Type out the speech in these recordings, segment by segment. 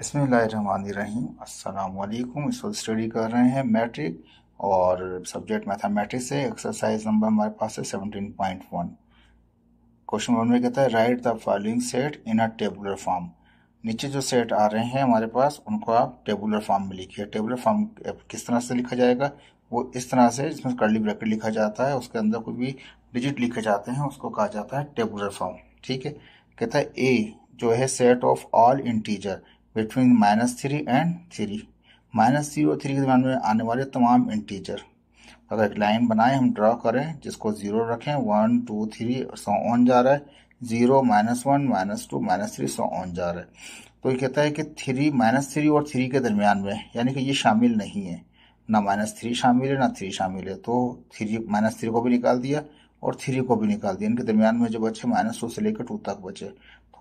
बसमीम अल्लाम वक्त स्टडी कर रहे हैं मैट्रिक और सब्जेक्ट मैथमेटिक्स से एक्सरसाइज नंबर हमारे पास है seventeen point one question number में कहता है write the following set in a tabular form नीचे जो सेट आ रहे हैं हमारे पास उनको आप टेबुलर फॉर्म में लिखिए टेबुलर फॉर्म किस तरह से लिखा जाएगा वो इस तरह से जिसमें कर्ली ब्रैकेट लिखा जाता है उसके अंदर कोई भी डिजिट लिखे जाते हैं उसको कहा जाता है टेबुलर फॉर्म ठीक है कहता है ए जो है set of all integer between minus three and three minus three और थ्री के दरम्यान में आने वाले तमाम इंटीजर तो अगर एक लाइन बनाएं हम ड्रॉ करें जिसको जीरो रखें one two three so on जा रहा है zero minus one minus two minus three so on जा रहा है तो ये कहता है कि थ्री माइनस थ्री और थ्री के दरमियान में यानी कि ये शामिल नहीं है ना माइनस थ्री शामिल है ना थ्री शामिल है तो थ्री माइनस थ्री को भी निकाल दिया और थ्री को भी निकाल दिया इनके दरमियान में जो बचे माइनस टू से लेकर टू तक बचे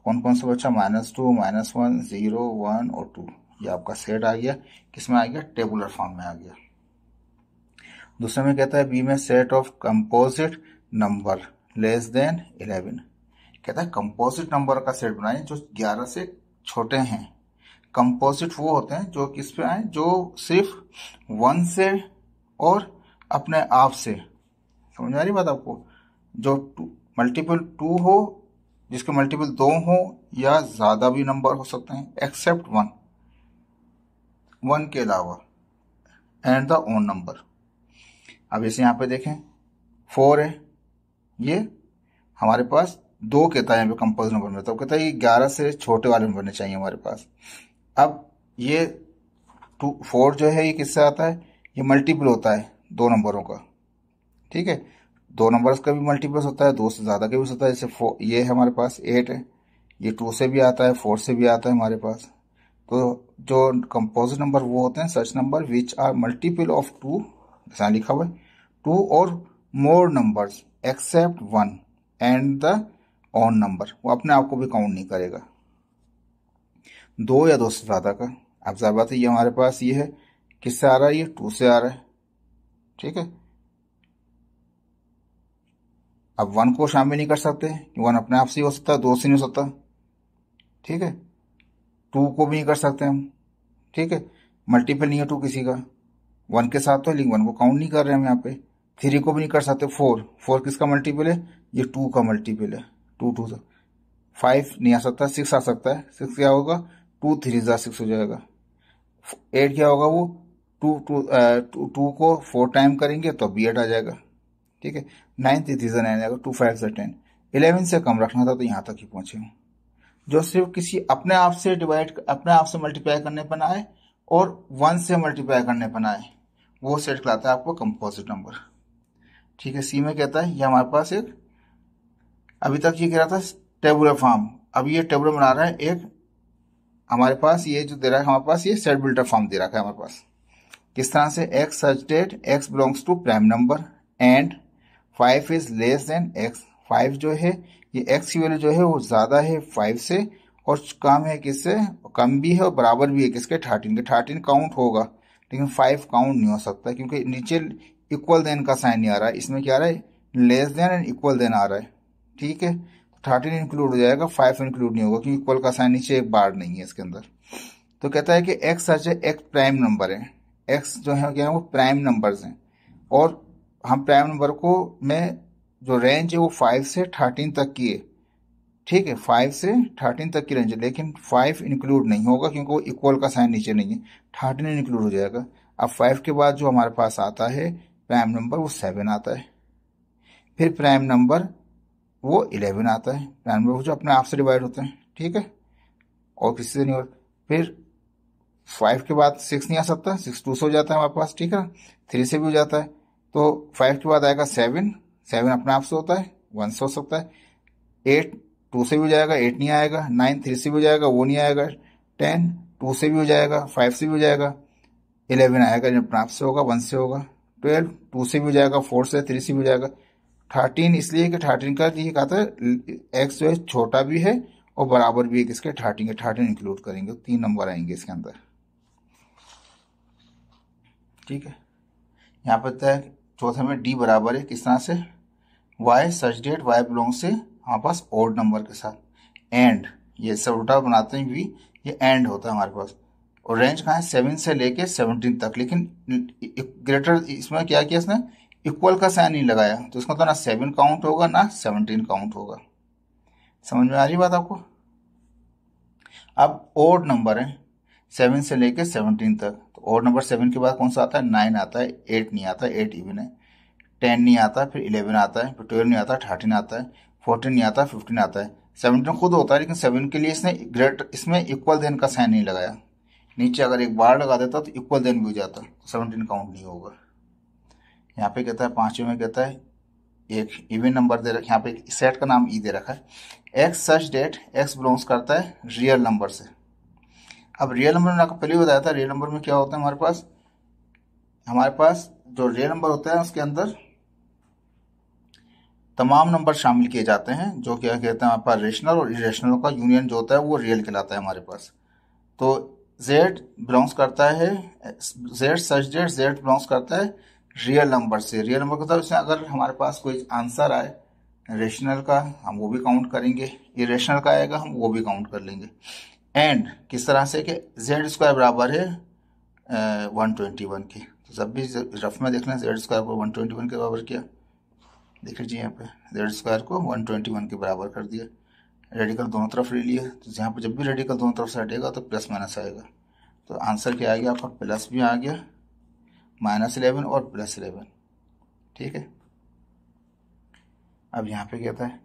कौन कौन सा बचा minus two minus one zero one और टू ये आपका सेट आ गया किस में आ गया टेबुलर फॉर्म में आ गया दूसरे में कहता है बी में set of composite number less than eleven कहता है कंपोजिट नंबर का सेट बनाए जो ग्यारह से छोटे हैं कंपोजिट वो होते हैं जो किस पे आए जो सिर्फ वन से और अपने आप से समझ आ रही बात आपको जो मल्टीपल टू हो जिसके मल्टीपल दो हो या ज़्यादा भी नंबर हो सकते हैं एक्सेप्ट वन वन के अलावा एंड द ओन नंबर अब इसे यहां पे देखें फोर है ये हमारे पास दो कहता है यहाँ पे कंपोज नंबर में तो कहता है ये ग्यारह से छोटे वाले नंबर चाहिए हमारे पास अब ये टू फोर जो है ये किससे आता है ये मल्टीपल होता है दो नंबरों का ठीक है दो नंबर्स का भी मल्टीपल्स होता है दो से ज़्यादा का भी होता है जैसे ये है हमारे पास एट है ये टू से भी आता है फोर से भी आता है हमारे पास तो जो कंपोजिट नंबर वो होते हैं such number which are multiple of two जैसा लिखा हुआ है टू और more numbers except one and the on number वो अपने आप को भी काउंट नहीं करेगा दो या दो से ज़्यादा का अब ज़्यादा बात तो है ये हमारे पास ये है किससे आ रहा है ये टू से आ रहा है ठीक है अब वन को शामिल नहीं कर सकते वन अपने आप से ही हो सकता है दो से नहीं हो सकता ठीक है टू को भी नहीं कर सकते हम ठीक है मल्टीपल नहीं है टू किसी का वन के साथ तो लेकिन वन को काउंट नहीं कर रहे हम यहाँ पे थ्री को भी नहीं कर सकते फोर फोर किसका मल्टीपल है ये टू का मल्टीपल है टू टू सा फाइव नहीं आ सकता सिक्स आ सकता है सिक्स क्या होगा टू थ्री ज़ा सिक्स हो जाएगा एट क्या होगा वो टू टू टू को फोर टाइम करेंगे तो बी एट आ जाएगा ठीक है नाइन्थ इज नाइन जाएगा टू फाइव से टेन इलेवन से कम रखना था तो यहाँ तक ही पहुंचे जो सिर्फ किसी अपने आप से डिवाइड अपने आप से मल्टीप्लाई करने पर आए और वन से मल्टीप्लाई करने पर आए वो सेट कराता है आपको कंपोजिट नंबर ठीक है सी में कहता है ये हमारे पास एक अभी तक ये कह रहा था टेबुलर फॉर्म अब ये टेबुलर बना रहा है एक हमारे पास ये जो दे रहा है हमारे पास ये सेट बिल्टर फॉर्म दे रखा है हमारे पास किस तरह से X such that X belongs to prime number and five is less than X five जो है ये एक्स की वैल्यू जो है वो ज़्यादा है फाइव से और कम है किससे कम भी है और बराबर भी है किसके थर्टीन के थर्टीन काउंट होगा लेकिन फाइव काउंट नहीं हो सकता क्योंकि नीचे इक्वल देन का साइन नहीं आ रहा है इसमें क्या आ रहा है less than and equal than आ रहा है ठीक है थर्टीन इंक्लूड हो जाएगा फाइव इंक्लूड नहीं होगा क्योंकि इक्वल का साइन नीचे एक बार नहीं है इसके अंदर तो कहता है कि एक्स सच है एक्स प्राइम नंबर है एक्स जो है क्या है वो प्राइम नंबर्स हैं और हम प्राइम नंबर को में जो रेंज है वो फाइव से थर्टीन तक की है ठीक है फाइव से थर्टीन तक की रेंज है लेकिन फाइव इंक्लूड नहीं होगा क्योंकि वो इक्वल का साइन नीचे नहीं है थर्टीन इंक्लूड हो जाएगा अब फाइव के बाद जो हमारे पास आता है प्राइम नंबर वो सेवन आता है फिर प्राइम नंबर वो इलेवन आता है प्राइम नंबर जो अपने आप से डिवाइड होते हैं ठीक है और किसी से नहीं और फिर फाइव के बाद सिक्स नहीं आ सकता सिक्स टू से हो जाता है हमारे पास ठीक है थ्री से भी हो जाता है तो फाइव के बाद आएगा सेवन सेवन अपने आप से होता है वन से हो सकता है एट टू से भी हो जाएगा एट नहीं आएगा नाइन थ्री से भी हो जाएगा वो नहीं आएगा टेन टू से भी हो जाएगा फाइव से भी हो जाएगा इलेवन आएगा जब अपने आप से होगा वन से होगा ट्वेल्व टू से भी हो जाएगा फोर से थ्री से भी हो जाएगा थर्टीन इसलिए कि थर्टीन का ये कहा था एक्स जो है छोटा भी है और बराबर भी है किसके थर्टीन के थर्टीन इंक्लूड करेंगे तीन नंबर आएंगे इसके अंदर ठीक है यहाँ पर चौथे में डी बराबर है किस तरह से Y such that Y belong से हमारे पास ओड नंबर के साथ एंड ये सब उल्टा बनाते हैं भी ये एंड होता है हमारे पास और रेंज कहाँ है सेवन से लेके सेवनटीन तक लेकिन ग्रेटर इसमें क्या किया इसने इक्वल का साइन नहीं लगाया तो इसका तो ना सेवन काउंट होगा ना सेवनटीन काउंट होगा समझ में आ रही बात आपको अब ओड नंबर है सेवन से लेकर सेवनटीन तक तो और नंबर सेवन के बाद कौन सा आता है नाइन आता है एट नहीं आता एट इवन है टेन नहीं आता फिर इलेवन आता है फिर ट्वेल्व नहीं आता थर्टीन आता है फोर्टीन नहीं आता फिफ्टीन आता है सेवनटीन तो खुद होता है लेकिन सेवन के लिए इसने ग्रेट इसमें इक्वल देन का साइन नहीं लगाया नीचे अगर एक बार लगा देता तो इक्वल देन भी हो जाता तो सेवनटीन काउंट नहीं होगा यहाँ पे कहता है पाँचवें में कहता है एक इवन नंबर दे रखा यहाँ पे सेट का नाम ई e दे रखा है X such that X belongs करता है रियल नंबर से अब रियल नंबर में आपको पहले ही बताया था रियल नंबर में क्या होता है हमारे पास हमारे पास जो रियल नंबर होता है उसके अंदर तमाम नंबर शामिल किए जाते हैं जो क्या कहते हैं हमारे पास रेशनल और इरेशनल का यूनियन जो होता है वो रियल कहलाता है हमारे पास तो जेड बिलोंग्स करता है Z such Z Z belongs करता है रियल नंबर से रियल नंबर का उसमें अगर हमारे पास कोई आंसर आए रेशनल का हम वो भी काउंट करेंगे इरेशनल का आएगा हम वो भी काउंट कर लेंगे एंड किस तरह से कि जेड स्क्वायर बराबर है वन ट्वेंटी वन के तो जब भी रफ में देखना जेड स्क्वायर को वन ट्वेंटी वन के बराबर किया देख लीजिए यहाँ पे जेड स्क्वायर को वन ट्वेंटी वन के बराबर कर दिया रेडिकल दोनों तरफ ले लिया तो यहाँ पर जब भी रेडिकल दोनों तरफ से हटेगा तो प्लस माइनस आएगा तो आंसर क्या आ गया आपका प्लस भी आ गया माइनस इलेवन और प्लस इलेवन ठीक है अब यहाँ पे कहता है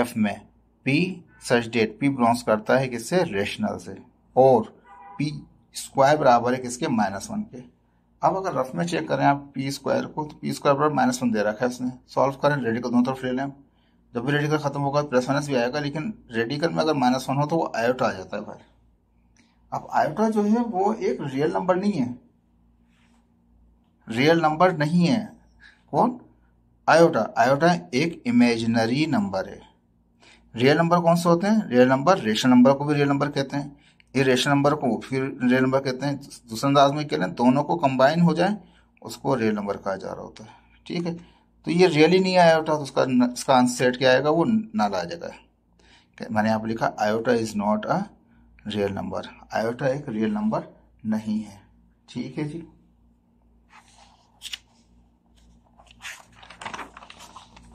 एफ में P such that P belongs करता है किससे रेशनल से और पी स्क्वायर बराबर है किसके माइनस वन के अब अगर रफ में चेक करें आप पी स्क्वायर को तो पी स्क्वायर बराबर माइनस वन दे रखा है उसने सॉल्व करें रेडिकल दोनों तरफ ले लें जब भी रेडिकल खत्म होगा प्लस माइनस भी आएगा लेकिन रेडिकल में अगर माइनस वन हो तो वो आयोटा आ जाता है भाई अब आयोटा जो है वो एक रियल नंबर नहीं है रियल नंबर नहीं है कौन आयोटा आयोटा एक इमेजनरी नंबर है रियल नंबर कौन से होते हैं रियल नंबर रेशन नंबर को भी रियल नंबर कहते हैं ये रेशन नंबर को फिर रियल नंबर कहते हैं दूसरे अंदाज में कह लें दोनों को कंबाइन हो जाए उसको रियल नंबर कहा जा रहा होता है ठीक है तो ये रियल ही नहीं आया होता तो उसका इसका आंसर सेट क्या आएगा वो नल आ जाएगा मैंने यहाँ पर लिखा iota is not a real number iota एक रियल नंबर नहीं है ठीक है जी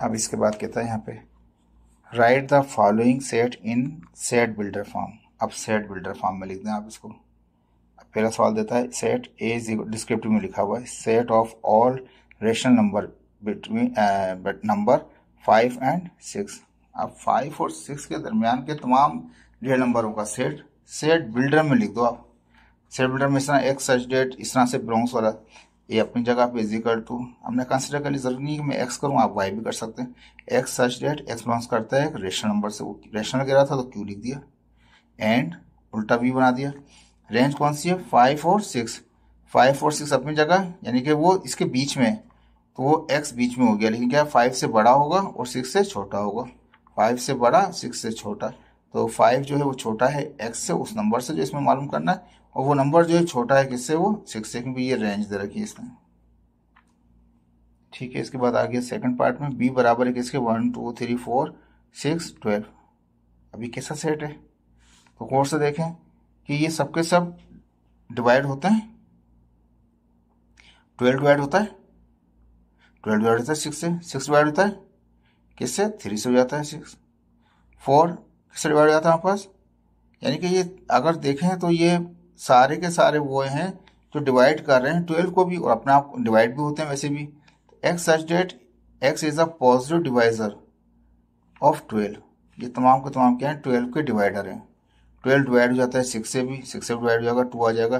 अब इसके बाद कहता है यहाँ पे write the following set in set builder form अब सेट बिल्डर फॉर्म में लिख दें आप इसको पहला सवाल देता है सेट ए डिस्क्रिप्टिव में लिखा हुआ है set of all rational number between number five and six अब फाइव और सिक्स के दरमियान के तमाम रियल नंबरों का सेट सेट बिल्डर में लिख दो आप सेट बिल्डर में इस तरह एक्स सच डेट इस तरह से ब्रॉन्स वाला ये अपनी जगह पे इज इक्वल टू हमने कंसिडर करनी जरूरी नहीं कि मैं एक्स करूँ आप वाई भी कर सकते हैं X such that X bounce करता है रेशनल नंबर से रेशनल कह रहा था तो क्यू लिख दिया एंड उल्टा वी बना दिया रेंज कौन सी है फाइव और सिक्स फाइव और सिक्स अपनी जगह यानी कि वो इसके बीच में है तो वो एक्स बीच में हो गया लेकिन क्या फाइव से बड़ा होगा और सिक्स से छोटा होगा फाइव से बड़ा सिक्स से छोटा तो फाइव जो है वो छोटा है एक्स से उस नंबर से जो इसमें मालूम करना है और वो नंबर जो है छोटा है किससे वो सिक्स से क्योंकि ये रेंज दे रखी है इसने ठीक है इसके बाद आगे सेकंड पार्ट में बी बराबर है किसके one two three four six twelve अभी कैसा सेट है तो गौर से देखें कि ये सबके सब डिवाइड होते हैं ट्वेल्व डिवाइड होता है ट्वेल्व डिवाइड होता है सिक्स से सिक्स डिवाइड होता है किससे थ्री से हो जाता है सिक्स फोर किससे डिवाइड हो जाता है हमारे पास यानी कि ये अगर देखें तो ये सारे के सारे वो हैं जो डिवाइड कर रहे हैं ट्वेल्व को भी और अपने आप डिवाइड भी होते हैं वैसे भी X such that X is a positive divisor of twelve ये तमाम के तमाम क्या हैं ट्वेल्व के डिवाइडर हैं ट्वेल्व डिवाइड हो जाता है सिक्स से भी सिक्स से डिवाइड हो जाएगा टू आ जाएगा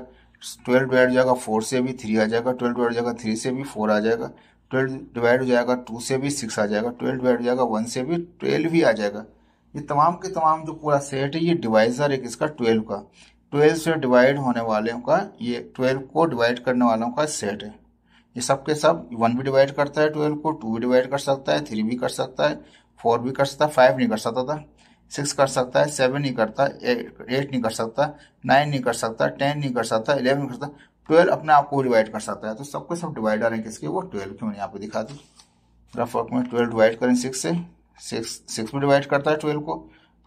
ट्वेल्व डिवाइड हो जाएगा फोर से भी थ्री आ जाएगा ट्वेल्व डिवाइड हो जाएगा थ्री से भी फोर आ जाएगा ट्वेल्व डिवाइड हो जाएगा टू से भी सिक्स आ जाएगा ट्वेल्व डिवाइड हो जाएगा वन से भी ट्वेल्व ही आ जाएगा ये तमाम के तमाम जो पूरा सेट है ये डिवाइजर है इसका ट्वेल्व का ट्वेल्व से डिवाइड होने वालों का ये ट्वेल्व को डिवाइड करने वालों का सेट है ये सब के सब वन भी डिवाइड करता है ट्वेल्व को टू भी डिवाइड कर सकता है थ्री भी कर सकता है फोर भी कर सकता है फाइव नहीं कर सकता था सिक्स कर सकता है सेवन नहीं करता एट नहीं कर सकता नाइन नहीं कर सकता टेन नहीं कर सकता इलेवन नहीं कर सकता ट्वेल्व अपने आप को डिवाइड कर सकता है तो सबके सब डिवाइडर हैं किसके वो ट्वेल्व के मैंने आपको दिखा दी रफ वर्क में ट्वेल्व डिवाइड करें सिक्स से सिक्स सिक्स भी डिवाइड करता है ट्वेल्व को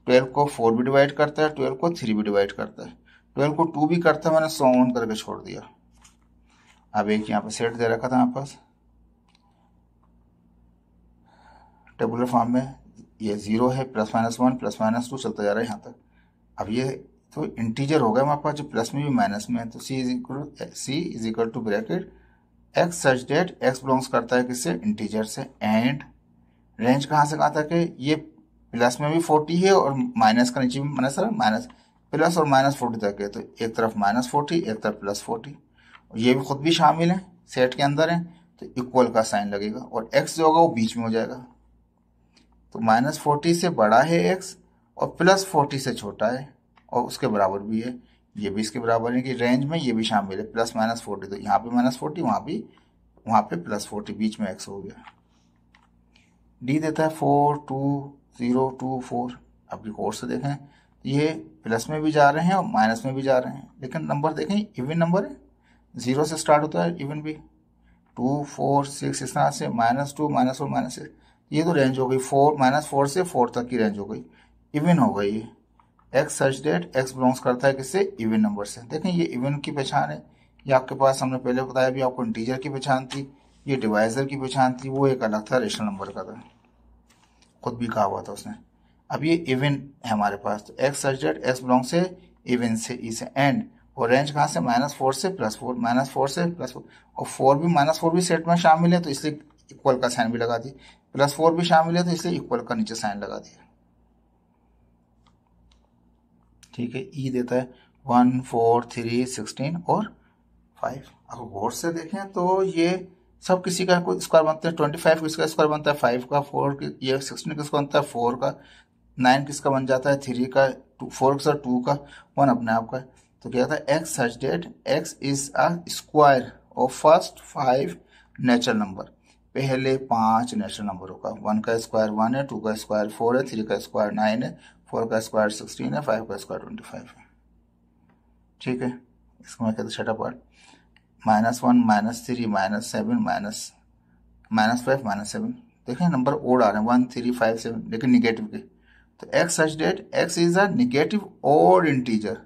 ट्वेल्व को फोर भी डिवाइड करता है ट्वेल्व को थ्री भी डिवाइड करता है ट्वेल्व तो को टू भी करता मैंने सो ऑन करके छोड़ दिया अब एक यहाँ पर सेट दे रखा था हमारे पास टेबुलर फॉर्म में ये ज़ीरो है plus minus one plus minus two चलता जा रहा है यहाँ तक अब ये तो इंटीजर हो गया हमारे पास जो प्लस में भी माइनस में है तो C is equal C is equal to bracket X such that X belongs करता है किससे इंटीजर से एंड रेंज कहाँ से कहा था कि ये प्लस में भी फोर्टी है और माइनस का नीचे भी माइनस माइनस प्लस और माइनस फोर्टी तक है तो एक तरफ माइनस फोर्टी एक तरफ प्लस फोर्टी ये भी खुद भी शामिल है सेट के अंदर हैं तो इक्वल का साइन लगेगा और एक्स जो होगा वो बीच में हो जाएगा तो माइनस फोर्टी से बड़ा है एक्स और प्लस फोर्टी से छोटा है और उसके बराबर भी है ये भी इसके बराबर है कि रेंज में ये भी शामिल है प्लस माइनस फोर्टी तो यहाँ पे माइनस फोर्टी वहाँ भी वहाँ पे प्लस फोर्टी बीच में एक्स हो गया डी देता है four two zero two four आपकी कोर्स से देखें ये प्लस में भी जा रहे हैं और माइनस में भी जा रहे हैं लेकिन नंबर देखें इवन नंबर है ज़ीरो से स्टार्ट होता है इवन भी टू फोर सिक्स इस तरह से minus two minus four minus six ये तो रेंज हो गई फोर माइनस फोर से फोर तक की रेंज हो गई इवन हो गई ये एक्स सर्च डेट एक्स बिलोंग्स करता है किससे इवन नंबर से देखें ये इवन की पहचान है ये आपके पास हमने पहले बताया भी आपको इंटीजर की पहचान थी ये डिवाइजर की पहचान थी वो एक अलग था रेशनल नंबर का था खुद भी कहा हुआ था उसने अब ये इवन है हमारे पास तो X such that X belong से इवन से ई e से एंड और रेंज कहाँ से माइनस फोर से प्लस फोर माइनस फोर से प्लस फोर और फोर भी माइनस फोर भी सेट में शामिल है तो इसलिए इक्वल का साइन भी लगा दिए प्लस फोर भी शामिल है तो इसलिए इक्वल का नीचे साइन लगा दिया ठीक है ई e देता है वन फोर थ्री सिक्सटीन और फाइव अब गौर से देखें तो ये सब किसी का कोई स्क्वायर बनता है ट्वेंटी फाइव किसका स्क्वायर बनता है फाइव का फोर ये सिक्सटीन का स्क्वायर बनता है फोर का नाइन किसका बन जाता है थ्री का टू फोर का टू का वन अपने आप का तो क्या था X such that X is a square of first five natural number पहले पांच नेचुरल नंबरों का वन का स्क्वायर वन है टू का स्क्वायर फोर है थ्री का स्क्वायर नाइन है फोर का स्क्वायर सिक्सटीन है फाइव का स्क्वायर ट्वेंटी फाइव है ठीक है इसको मैं कहता छठा part minus one minus three minus seven minus minus five minus seven देखें नंबर ओड आ रहे हैं वन थ्री फाइव सेवन लेकिन निगेटिव के तो x such that x is a negative और इंटीजर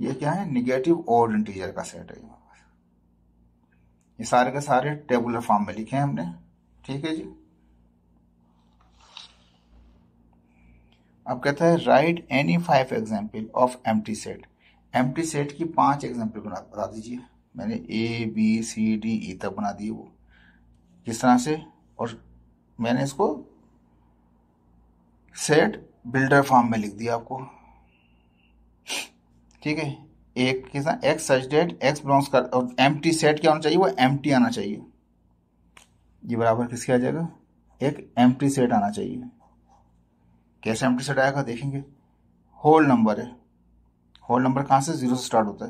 ये क्या है निगेटिव और इंटीजर का सेट है ये सारे के सारे टेबुलर फॉर्म में लिखे हैं हमने ठीक है जी अब कहता है write any five example of M set M set की पांच एग्जाम्पल बना बता दीजिए मैंने ए बी सी डी ई तक बना दिए वो किस तरह से और मैंने इसको सेट बिल्डर फॉर्म में लिख दिया आपको ठीक है एक किसना X such that X belongs कर और एम टी सेट क्या होना चाहिए वो एम टी आना चाहिए ये बराबर किसके आ जाएगा एक एम टी सेट आना चाहिए कैसे एम टी सेट आएगा देखेंगे होल नंबर है होल नंबर कहाँ से जीरो से स्टार्ट होता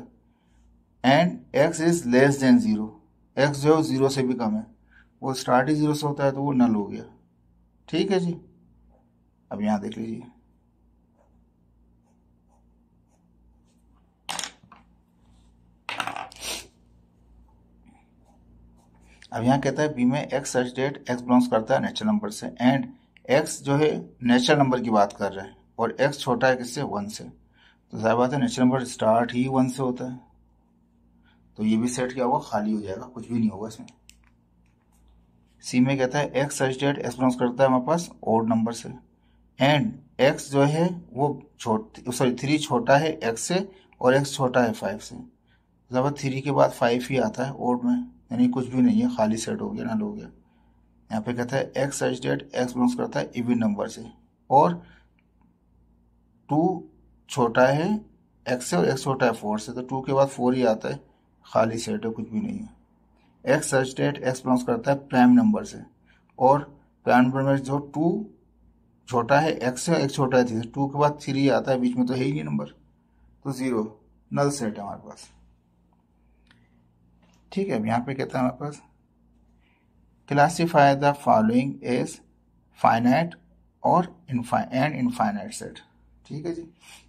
है and X is less than zero X जो है जीरो से भी कम है वो स्टार्ट ही जीरो से होता है तो वो नल हो गया ठीक है जी अब यहाँ देख लीजिए अब यहाँ कहता है बी में एक्स सर्च डेट एक्स बिलोंग्स करता है नेचुरल नंबर से एंड एक्स जो है नेचुरल नंबर की बात कर रहे हैं और एक्स छोटा है किससे वन से तो ज्यादा बात है नेचुरल नंबर स्टार्ट ही वन से होता है तो ये भी सेट क्या होगा खाली हो जाएगा कुछ भी नहीं होगा इसमें सी में कहता है एक्स सर्च डेट एक्स बिलोंग्स करता है हमारे पास ओड नंबर से एंड एक्स जो है वो छोट सॉरी थ्री छोटा है एक्स से और एक्स छोटा है फाइव से ज़बर थ्री के बाद फाइव ही आता है ओड में यानी कुछ भी नहीं है खाली सेट हो गया नल हो गया यहाँ पे कहता है X such that X belongs करता है इवन नंबर से और टू छोटा है एक्स से और एक्स छोटा है फोर से तो टू के बाद फोर ही आता है खाली सेट है कुछ भी नहीं है X such that X belongs करता है प्राइम नंबर से और प्राइम नंबर में जो टू छोटा है एक्स है एक छोटा है थ्री टू के बाद थ्री आता है बीच में तो है ही नहीं नंबर तो जीरो नल सेट है हमारे पास ठीक है अब यहाँ पे कहता है हमारे पास classify the following as finite और एंड इनफाइनाइट सेट ठीक है जी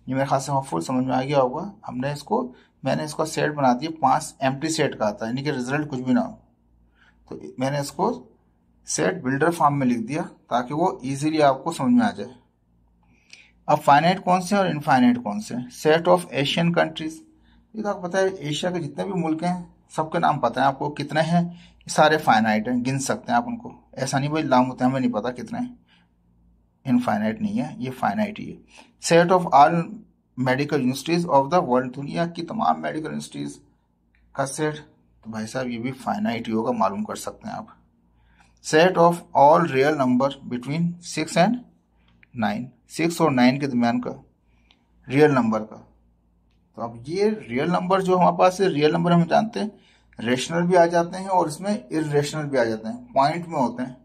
ये मेरे खास से होपफुल समझ में आ गया होगा हमने इसको मैंने इसका सेट बना दिया पांच एम्प्टी सेट का आता है यानी कि रिजल्ट कुछ भी ना हो तो मैंने इसको सेट बिल्डर फॉर्म में लिख दिया ताकि वो इजीली आपको समझ में आ जाए अब फाइनाइट कौन से और इनफाइनाइट कौन से सेट ऑफ एशियन कंट्रीज ये तो आपको पता है एशिया के जितने भी मुल्क हैं सबके नाम पता है आपको कितने हैं सारे फाइनाइट हैं गिन सकते हैं आप उनको ऐसा नहीं भाई लाम होते हैं हमें नहीं पता कितने इनफाइनाइट नहीं है ये फाइनाइट ही है set of all medical universities of the world दुनिया की तमाम मेडिकल यूनिवर्सिटीज़ का सेट तो भाई साहब ये भी फाइनाइट ही होगा मालूम कर सकते हैं आप set of all real number between six and nine six और नाइन के दरमियान का रियल नंबर का तो अब ये रियल नंबर जो हमारे पास है रियल नंबर हम जानते हैं रेशनल भी आ जाते हैं और इसमें इरेशनल भी आ जाते हैं पॉइंट में होते हैं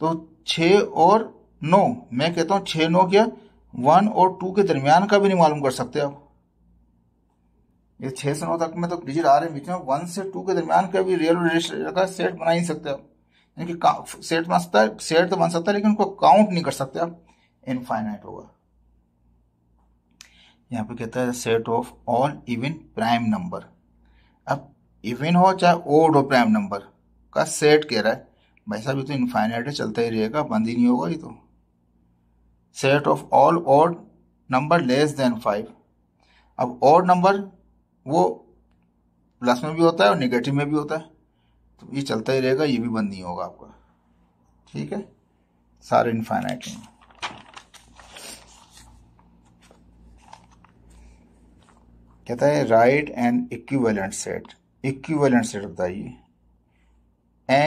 तो छ और नौ मैं कहता हूँ छ नौ क्या वन और टू के दरमियान का भी नहीं मालूम कर सकते आप ये छः से नौ तक में तो डिजिट आ रहे हैं बीच में वन से टू के दरमियान का भी रियल और का सेट बना ही सकते आप यानी कि सेट बन सकता है सेट तो बन सकता है लेकिन उनको काउंट नहीं कर सकते आप इनफाइनाइट होगा यहाँ पे कहता है set of all even prime number अब इवन हो चाहे ओड हो प्राइम नंबर का सेट कह रहा है भाई साहब ये तो इनफाइनाइट है चलता ही रहेगा बंद ही नहीं होगा ये तो set of all odd number less than five अब ऑड नंबर वो प्लस में भी होता है और निगेटिव में भी होता है तो ये चलता ही रहेगा ये भी बंद नहीं होगा आपका ठीक है सारे इनफाइनाइट हैं कहता है write and equivalent set equivalent set बताइए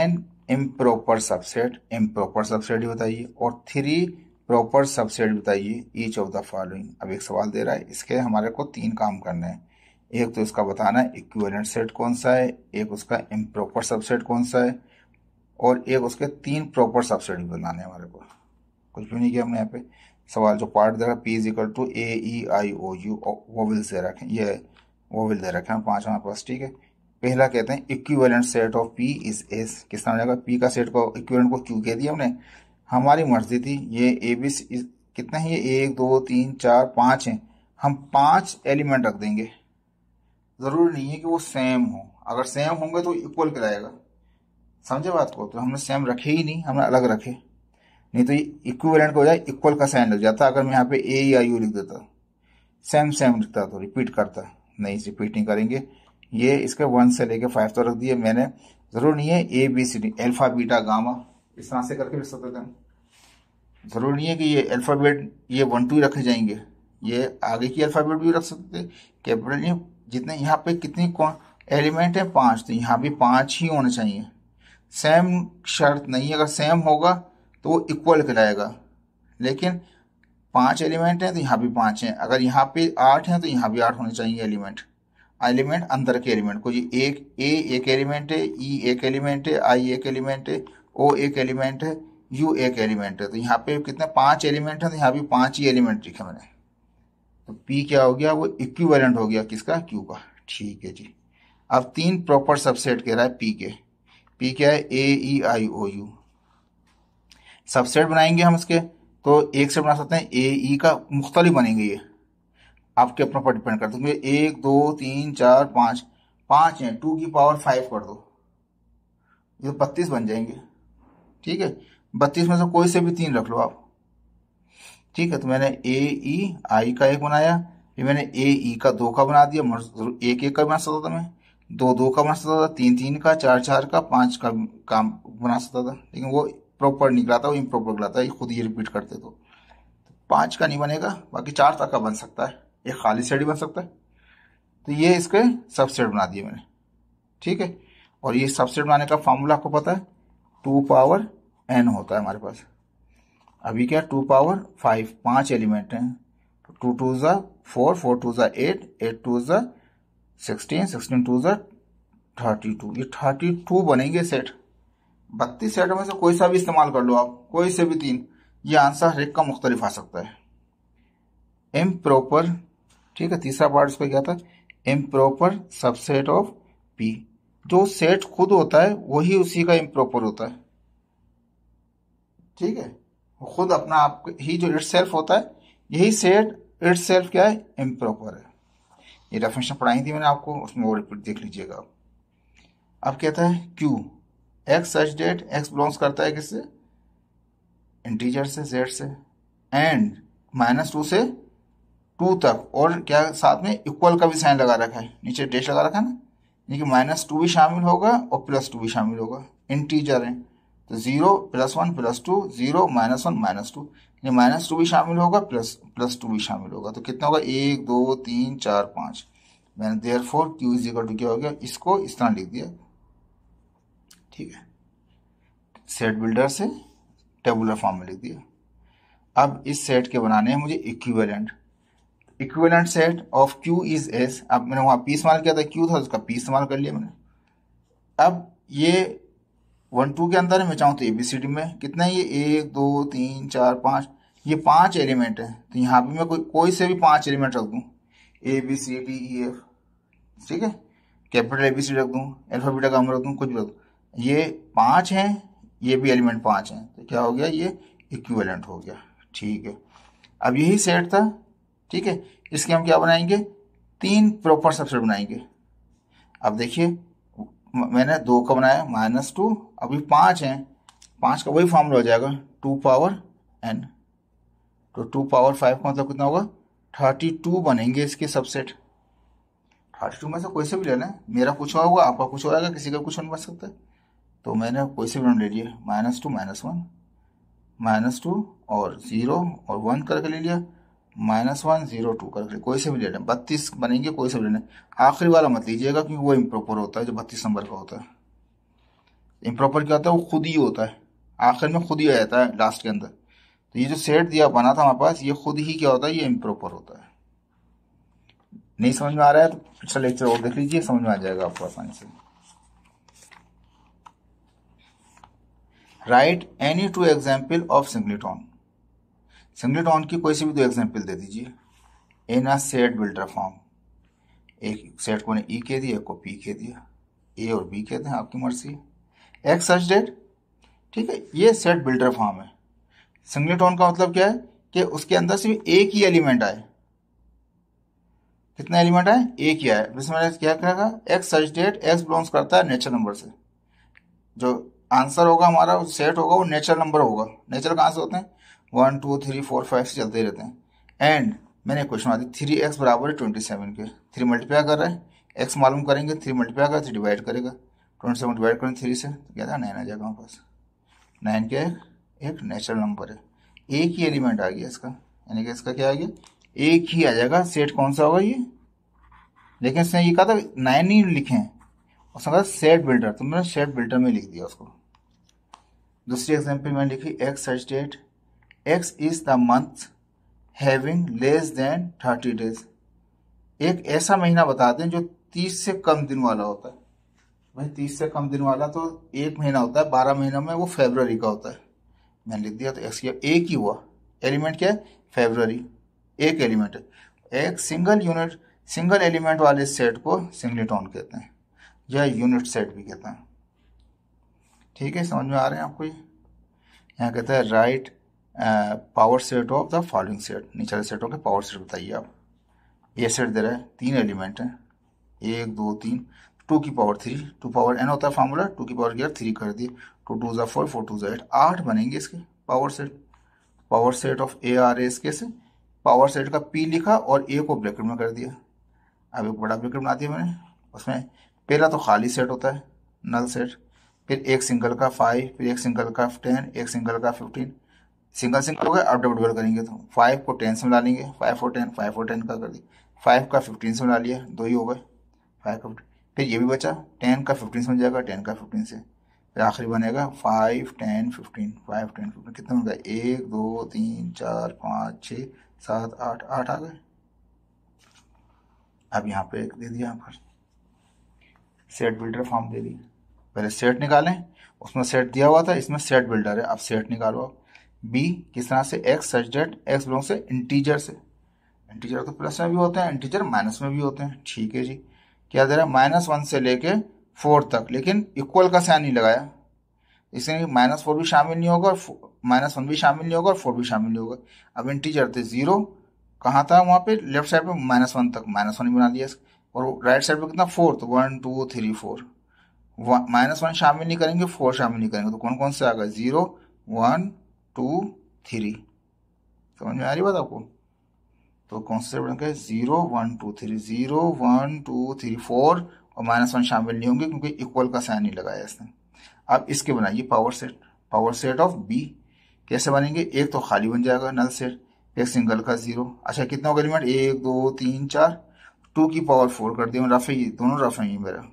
an improper subset improper subset बताइए और थ्री प्रॉपर सबसेट बताइए ईच ऑफ द फॉलोइंग अब एक सवाल दे रहा है इसके हमारे को तीन काम करने हैं एक तो इसका बताना है इक्विवेलेंट सेट कौन सा है एक उसका इम्प्रॉपर सबसेट कौन सा है और एक उसके तीन प्रॉपर सबसेट भी बनाने हैं हमारे को कुछ भी नहीं किया हमने यहाँ पे सवाल जो पार्ट दे रहा है P is equal to A E I O U वो विल दे रखें ये वो विल दे रखे हम पाँच हमारे पास ठीक है पहला कहते हैं equivalent set of P is S किस तरह जाएगा पी का सेट को इक्विवेलेंट को क्यू कह दिया हमने हमारी मर्जी थी ये ए बी कितने हैं ये एक दो तीन चार पाँच हैं हम पाँच एलिमेंट रख देंगे ज़रूरी नहीं है कि वो सेम हो अगर सेम होंगे तो इक्वल कहलाएगा समझे बात को तो हमने सेम रखे ही नहीं हमने अलग रखे नहीं तो ये इक्विवेलेंट हो जाए इक्वल का साइन लग जाता अगर मैं यहाँ पे ए या यू लिख देता सेम सेम लिखता तो रिपीट करता नहीं रिपीट नहीं करेंगे ये इसके वन से लेके फाइव तो रख दिए मैंने ज़रूर नहीं है A B C D alpha beta gamma इस तरह से करके लिख सकते थे हम ज़रूर नहीं है कि ये अल्फ़ाबेट ये वन टू रखे जाएंगे ये आगे की अल्फ़ाबेट भी रख सकते कैपिटल नहीं e, जितने यहाँ पे कितनी कौन एलिमेंट है पांच तो यहाँ भी पांच ही होने चाहिए सेम शर्त नहीं अगर सेम होगा तो वो इक्वल कराएगा लेकिन पांच एलिमेंट हैं तो यहाँ भी पांच हैं अगर यहाँ पे आठ हैं तो यहाँ भी आठ होने चाहिए एलिमेंट एलिमेंट अंदर के एलिमेंट को जी एक ए एक एलिमेंट है ई e एक एलिमेंट है आई एक एलिमेंट है ओ एक एलिमेंट है यू एक एलिमेंट है तो यहाँ पे कितने पांच एलिमेंट हैं तो यहाँ भी पांच ही एलिमेंट लिखे मैंने तो P क्या हो गया वो इक्विवेलेंट हो गया किसका Q का ठीक है जी अब तीन प्रॉपर सबसेट कह रहा है P के P क्या है ए E I O you subset बनाएंगे हम इसके तो एक से बना सकते हैं ए ई e का मुख्तलि बनेंगे ये आपके अपने पर डिपेंड करते हैं एक दो तीन चार पाँच पाँच हैं टू की पावर फाइव कर दो ये बत्तीस बन जाएंगे ठीक है बत्तीस में से कोई से भी तीन रख लो आप ठीक है तो मैंने ए ई आई का एक बनाया फिर मैंने ए ई e का दो का बना दिया एक एक का बना सकता था मैं दो दो का बना सकता था तीन तीन का चार चार का पाँच का काम बना सकता था लेकिन वो प्रॉपर निकला था वो इम्प्रॉपर निकला था खुद ही रिपीट करते तो पाँच का नहीं बनेगा बाकी चार तक का बन सकता है एक खाली सेट ही बन सकता है तो ये इसके सबसेट बना दिए मैंने ठीक है और ये सबसेट बनाने का फार्मूला आपको पता है टू पावर एन होता है हमारे पास अभी क्या टू पावर फाइव पांच एलिमेंट हैं टू टू ज़ा फोर फोर टू ज़ा एट एट टू ज़ा सिक्सटीन सिक्सटीन टू ज़ा थर्टी टू ये थर्टी टू बनेंगे सेट बत्तीस सेट में से कोई सा भी इस्तेमाल कर लो आप कोई से भी तीन ये आंसर हर एक का मुख्तलिफ आ सकता है एम प्रॉपर ठीक है तीसरा पार्ट उसका क्या था improper subset of P जो सेट खुद होता है वही उसी का इम्प्रॉपर होता है ठीक है खुद अपना आप ही जो इट सेल्फ होता है यही सेट इट सेल्फ क्या है इम्प्रॉपर है ये डेफिनेशन पढ़ाई थी मैंने आपको उसमें वो रिपीट देख लीजिएगा अब कहता है Q X such that X belongs करता है किससे इंटीजर से जेड से एंड माइनस टू से टू तक और क्या साथ में इक्वल का भी साइन लगा रखा है नीचे डेट लगा रखा है ना यानी कि माइनस टू भी शामिल होगा और प्लस टू भी शामिल होगा इंटीजर है तो zero plus one plus two zero minus one minus two ये माइनस टू भी शामिल होगा प्लस प्लस टू भी शामिल होगा तो कितना होगा एक दो तीन चार पाँच मैंने therefore Q is equal to क्या हो गया इसको इस तरह लिख दिया ठीक है सेट बिल्डर से टेबुलर फॉर्म में लिख दिया अब इस सेट के बनाने हैं मुझे equivalent equivalent set of Q is S अब मैंने वहाँ पी इस्तेमाल किया था क्यू था उसका पी इस्तेमाल कर लिया मैंने अब ये वन टू के अंदर मैं चाहूँ तो ए बी सी डी में कितना है ये एक दो तीन चार पाँच ये पांच एलिमेंट हैं तो यहाँ पे मैं कोई कोई से भी पांच एलिमेंट रख दूँ A B C D E F ठीक है कैपिटल ए बी सी रख दूँ एल्फाबीटा का रख दूँ कुछ भी रख दूँ ये पाँच हैं ये भी एलिमेंट पाँच हैं तो क्या हो गया ये इक्वलेंट हो गया ठीक है अब यही सेट था ठीक है इसके हम क्या बनाएंगे तीन प्रॉपर सबसेट बनाएंगे अब देखिए मैंने दो का बनाया माइनस टू अभी पाँच है पाँच का वही फॉर्मूला हो जाएगा टू पावर एन तो टू पावर फाइव का मतलब कितना होगा थर्टी टू बनेंगे इसके सबसेट थर्टी टू में से कोई से भी लेना है मेरा कुछ होगा आपका कुछ होगा किसी का कुछ बन सकता है तो मैंने कोई से भी ले लिया minus two minus one minus two और ज़ीरो और वन करके ले लिया माइनस वन जीरो टू करके कोई से भी ले लें बत्तीस बनेंगे कोई से भी ले आखिरी वाला मत लीजिएगा क्योंकि वो इम्प्रॉपर होता है जो बत्तीस नंबर का होता है इम्प्रॉपर क्या होता है वो खुद ही होता है आखिर में खुद ही आ जाता है लास्ट के अंदर तो ये जो सेट दिया बना था हमारे पास ये खुद ही क्या होता है ये इम्प्रॉपर होता है नहीं समझ में आ रहा है तो पिछला लेक्चर और देख लीजिए समझ में आ जाएगा आपको आसानी से write any two example of singleton singleton की कोई सी भी दो एग्जाम्पल दे दीजिए in a set builder form एक सेट को ने ई के दिया एक को पी के दिया ए और बी कहते हैं आपकी मर्जी एक्स सच डेट ठीक है ये सेट बिल्डर फॉर्म है सिंगलेट ऑन का मतलब क्या है कि उसके अंदर सिर्फ एक ही एलिमेंट आए कितना एलिमेंट आए एक ही आए जिसमें तो मैंने क्या करेगा X such that X belongs करता है नेचर नंबर से जो आंसर होगा हमारा सेट होगा वो नेचर नंबर होगा नेचर कहाँ से होते हैं one two three four five से चलते ही रहते हैं एंड मैंने क्वेश्चन मार दी थ्री एक्स बराबर है ट्वेंटी सेवन के थ्री मल्टीप्लाई कर रहे हैं एक्स मालूम करेंगे थ्री मल्टीप्लाई कर थ्री डिवाइड करेगा ट्वेंटी सेवन डिवाइड करेंगे थ्री से तो क्या था नाइन आ जाएगा हमारे पास नाइन क्या है एक नेचुरल नंबर है एक ही एलिमेंट आ गया इसका यानी कि इसका क्या आ गया एक ही आ जाएगा सेट कौन सा होगा ये लेकिन इसने ये कहा था नाइन ही लिखे हैं उसने कहा सेट बिल्डर तो मैंने सेट बिल्डर में लिख दिया उसको दूसरी एग्जाम्पल मैंने लिखी X such that X is the month having less than thirty days एक ऐसा महीना बता दें जो तीस से कम दिन वाला होता है भाई तीस से कम दिन वाला तो एक महीना होता है बारह महीनों में वो फेबररी का होता है मैंने लिख दिया तो एक्स एक ही हुआ एलिमेंट क्या है फेबररी एक एलिमेंट है एक सिंगल यूनिट सिंगल एलिमेंट वाले सेट को सिंगलेटॉन कहते हैं या यूनिट सेट भी कहते हैं ठीक है समझ में आ रहे हैं आपको ये यहाँ कहता है write power set of the following set निचले सेटों के पावर सेट बताइए आप ये सेट दे रहे हैं तीन एलिमेंट हैं एक दो तीन टू की power three two power N होता है फार्मूला टू की पावर ग्यारह थ्री कर दिए टू टू ज़ा फोर फोर टू ज़ा एट आठ बनेंगे इसके power set power set of A R S के से पावर सेट का पी लिखा और ए को ब्रैकेट में कर दिया अब एक बड़ा ब्रैकेट बना दिया मैंने उसमें पहला तो खाली सेट होता है नल सेट फिर एक सिंगल का फाइव फिर एक सिंगल का टेन एक सिंगल का फिफ्टीन सिंगल सिंगल हो गया अब डबल डबल करेंगे तो फाइव को टेन से मिला लेंगे five four ten five four ten का कर दिया फाइव का फिफ्टीन से मिला लिया दो ही हो गए फाइव का फिर ये भी बचा टेन का फिफ्टीन से मिल जाएगा टेन का फिफ्टीन से फिर आखिरी बनेगा five ten fifteen five ten fifteen कितना बन गया एक दो तीन चार पाँच छः सात आठ आठ आ गए अब यहाँ पे एक दे दिया यहाँ पर सेट बिल्डर फॉर्म दे दिए पहले सेट निकालें उसमें सेट दिया हुआ था इसमें सेट बिल्डर है अब सेट निकालो बी किस तरह से X such that X belong से इंटीजर से इंटीजर तो प्लस में भी होते हैं इंटीजर माइनस में भी होते हैं ठीक है जी क्या दे रहा है माइनस वन से लेके फोर तक लेकिन इक्वल का साइन नहीं लगाया इसलिए माइनस फोर भी शामिल नहीं होगा और माइनस वन भी शामिल नहीं होगा और फोर भी शामिल नहीं होगा अब इंटीजर थे जीरो कहाँ था वहाँ पे लेफ्ट साइड पे माइनस वन तक माइनस वन बना दिया और राइट साइड पे कितना फोर तो one two three four minus one शामिल नहीं करेंगे फोर शामिल नहीं करेंगे तो कौन कौन से आ गए जीरो वन टू थ्री समझ में आ रही बात आपको तो कॉन्सेप्ट बन गए zero one two three zero one two three four और माइनस वन शामिल नहीं होंगे क्योंकि इक्वल का साइन नहीं लगाया इसने अब इसके बनाइए power set power set of B कैसे बनेंगे एक तो खाली बन जाएगा नल सेट एक सिंगल का जीरो अच्छा कितना होगा एलिमेंट एक दो तीन चार टू की पावर फोर कर दिया रफ है ये दोनों रफ है ये मेरा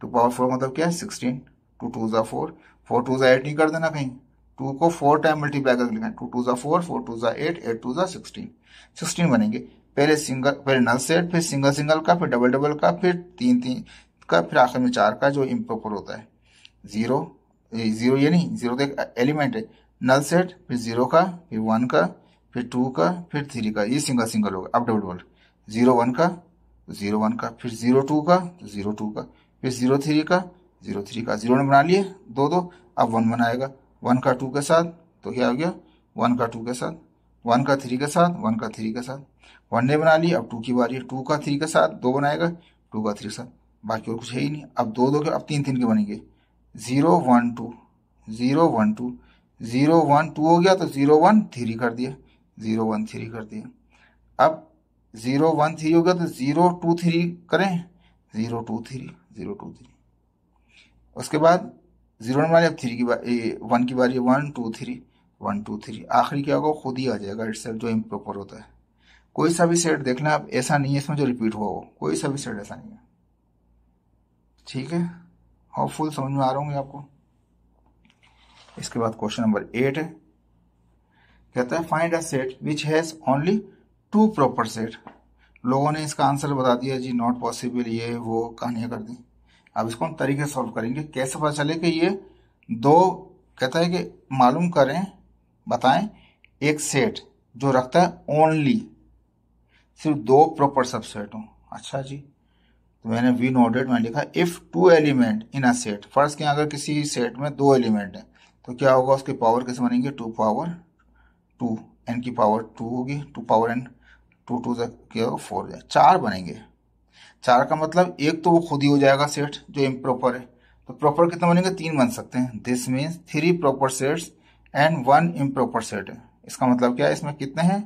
टू पावर फोर मतलब क्या है सिक्सटीन टू टू ज़ा फोर फोर टू ज़ा एट नहीं कर देना कहीं टू को फोर टाइम मल्टीप्लाई करके लिखा है टू टू ज़ा फोर फोर टू जो एट एट टू जो सिक्सटीन सिक्सटीन बनेंगे पहले सिंगल पहले नल सेट फिर सिंगल सिंगल का फिर डबल डबल का फिर तीन तीन का फिर आखिर में चार का जो इम्प्रोपर होता है ज़ीरो ज़ीरो ये नहीं ज़ीरो तो एक एलिमेंट है नल सेट फिर ज़ीरो का फिर वन का फिर टू का फिर थ्री का ये सिंगल सिंगल होगा अब डबल डबल ज़ीरो वन का ज़ीरो वन का फिर ज़ीरो टू का ज़ीरो टू का फिर ज़ीरो थ्री का ज़ीरो थ्री का ज़ीरो ने बना लिए दो दो अब वन बनाएगा वन का टू के साथ तो क्या हो गया वन का टू के साथ वन का थ्री के साथ वन का थ्री के साथ वन ने बना ली अब टू की बारी है टू का थ्री के साथ दो बनाएगा टू का थ्री के साथ बाकी और कुछ है ही नहीं अब दो दो के अब तीन तीन के बनेंगे zero one two zero one two zero one two हो गया तो ज़ीरो वन थ्री कर दिया ज़ीरो वन थ्री कर दिया अब ज़ीरो वन थ्री हो गया तो ज़ीरो टू थ्री करें zero two three zero two three उसके बाद जीरो नंबर जब थ्री की बार वन की बारी one two three one two three आखिरी क्या होगा खुद ही आ जाएगा इट्स जो इम्प्रॉपर होता है कोई सा भी सेट देखना आप ऐसा नहीं है इसमें जो रिपीट हुआ हो कोई सा भी सेट ऐसा नहीं है ठीक है होपफुल समझ में आ रहा हूँ आपको इसके बाद क्वेश्चन नंबर एट है कहता है find a set which has only two proper set लोगों ने इसका आंसर बता दिया जी नॉट पॉसिबल ये वो कहानियां कर दी अब इसको हम तरीके सॉल्व करेंगे कैसे पता चले कि ये दो कहता है कि मालूम करें बताएं एक सेट जो रखता है ओनली सिर्फ दो प्रॉपर सबसेट हों अच्छा जी तो मैंने वी नोडेड में लिखा if two element in a set first क्या अगर किसी सेट में दो एलिमेंट है तो क्या होगा उसकी पावर कैसे बनेंगे टू पावर टू एन की पावर टू होगी two power N two two क्या होगा फोर चार बनेंगे चार का मतलब एक तो वो खुद ही हो जाएगा सेट जो इम्प्रॉपर है तो प्रॉपर कितना बनेंगे तीन बन सकते हैं this means three proper sets and one improper set है इसका मतलब क्या है इसमें कितने हैं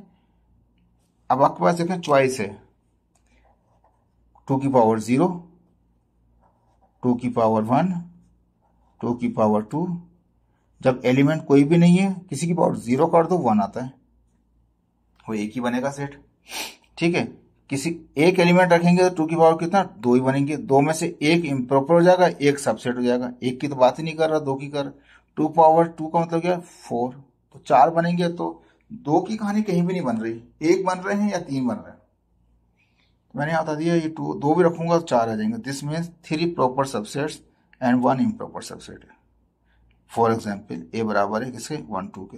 अब आपके पास देखें च्वाइस है टू की पावर जीरो टू की पावर वन टू की पावर टू जब एलिमेंट कोई भी नहीं है किसी की पावर जीरो कर दो वन आता है वो एक ही बनेगा सेट ठीक है किसी एक एलिमेंट रखेंगे तो टू की पावर कितना दो ही बनेंगे दो में से एक इम्प्रॉपर हो जाएगा एक सबसेट हो जाएगा एक की तो बात ही नहीं कर रहा दो की कर टू पावर टू का मतलब क्या फोर तो चार बनेंगे तो दो की कहानी कहीं भी नहीं बन रही एक बन रहे हैं या तीन बन रहे हैं तो मैंने बता दिया ये टू दो भी रखूंगा तो चार आ जाएंगे this means three proper subsets and one improper subset है फॉर एग्जाम्पल ए बराबर है किसके वन टू के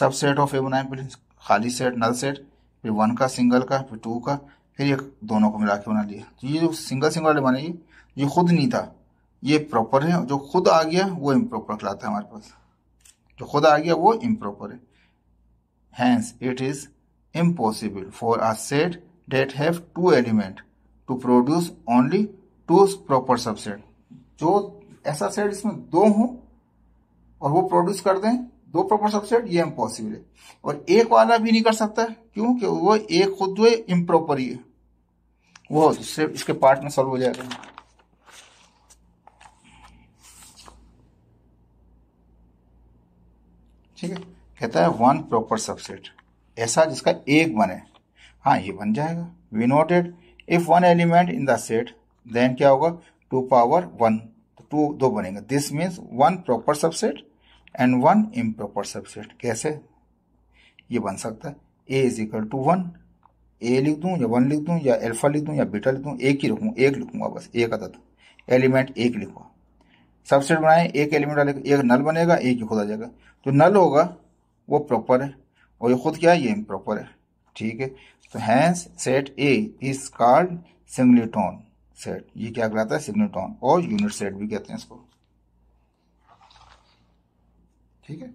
सबसेट ऑफ ए बनाए पहले खाली सेट नल सेट फिर वन का सिंगल का फिर टू का फिर ये दोनों को मिला के बना लिया तो ये जो सिंगल सिंगल वाले बनाइए ये खुद नहीं था ये प्रॉपर है जो खुद आ गया वो इम्प्रॉपर कहलाता है हमारे पास जो खुद आ गया वो इम्प्रॉपर है hence it is impossible for a set that have two element to produce only two proper subset जो ऐसा सेट इसमें दो हो और वो प्रोड्यूस कर दें दो प्रॉपर सबसेट ये इम्पॉसिबल है और एक वाला भी नहीं कर सकता क्यों क्योंकि वो एक खुद जो इम्प्रॉपर ही है वो सिर्फ इसके पार्ट में सॉल्व हो जाएगा ठीक है कहता है वन प्रॉपर सबसेट ऐसा जिसका एक बने हाँ ये बन जाएगा we noted if one element in the set then क्या होगा टू पावर वन टू दो बनेगा this means one proper subset and one improper subset कैसे ये बन सकता है A is equal to one A लिख दूँ या वन लिख दूँ या एल्फा लिख दूँ या बीटा लिख दूँ एक ही रखूं एक लिखूंगा बस एक अदद एलिमेंट एक लिखूंगा सबसेट बनाए एक एलिमेंट वाले एक नल बनेगा एक ही खुद आ जाएगा जो तो नल होगा वो प्रॉपर है और ये खुद क्या है ये इम्प्रॉपर है ठीक है तो hence set A is called singleton set ये क्या कहलाता है सिग्नेटॉन और यूनिट सेट भी कहते हैं इसको ठीक है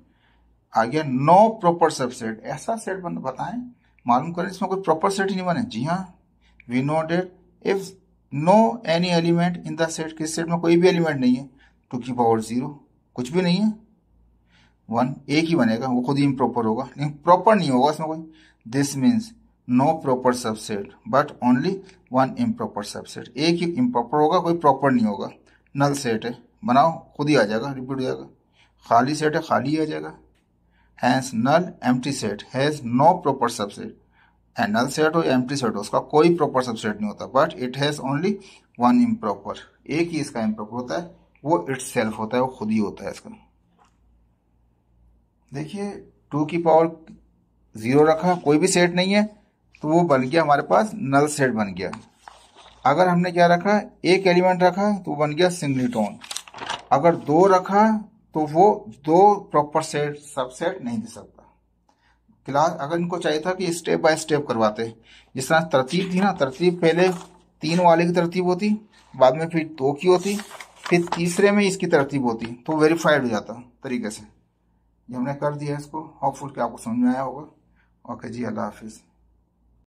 आ गया नो प्रॉपर सबसेट ऐसा सेट बन बताएं मालूम करें इसमें कोई प्रॉपर सेट नहीं बने जी हाँ we know that if no any element in the set किस सेट में कोई भी एलिमेंट नहीं है टू की पावर जीरो कुछ भी नहीं है वन एक ही बनेगा वो खुद ही इम्प्रॉपर होगा लेकिन प्रॉपर नहीं होगा इसमें कोई this means no proper subset but only one improper subset एक ही इम्प्रॉपर होगा कोई प्रॉपर नहीं होगा नल सेट है बनाओ खुद ही आ जाएगा रिपीट हो जाएगा खाली सेट है खाली आ जाएगा hence null M set has no proper subset and null set हो या एम सेट हो उसका कोई प्रॉपर सबसेट नहीं होता but it has only one improper एक ही इसका इम्प्रॉपर होता है वो इट सेल्फ होता है वो खुद ही होता है इसका देखिए टू की पावर जीरो रखा कोई भी सेट नहीं है तो वो बन गया हमारे पास नल सेट बन गया अगर हमने क्या रखा एक एलिमेंट रखा तो बन गया सिंगलीटोन अगर दो रखा तो वो दो प्रॉपर सेट सबसेट नहीं दे सकता क्लास अगर इनको चाहिए था कि स्टेप बाय स्टेप करवाते जिस तरह तरतीब थी ना तरतीब पहले तीन वाले की तरतीब होती बाद में फिर दो की होती फिर तीसरे में इसकी तरतीब होती तो वेरीफाइड हो जाता तरीके से ये हमने कर दिया इसको होपफुल कि आपको समझ में आया होगा ओके जी अल्लाह हाफिज़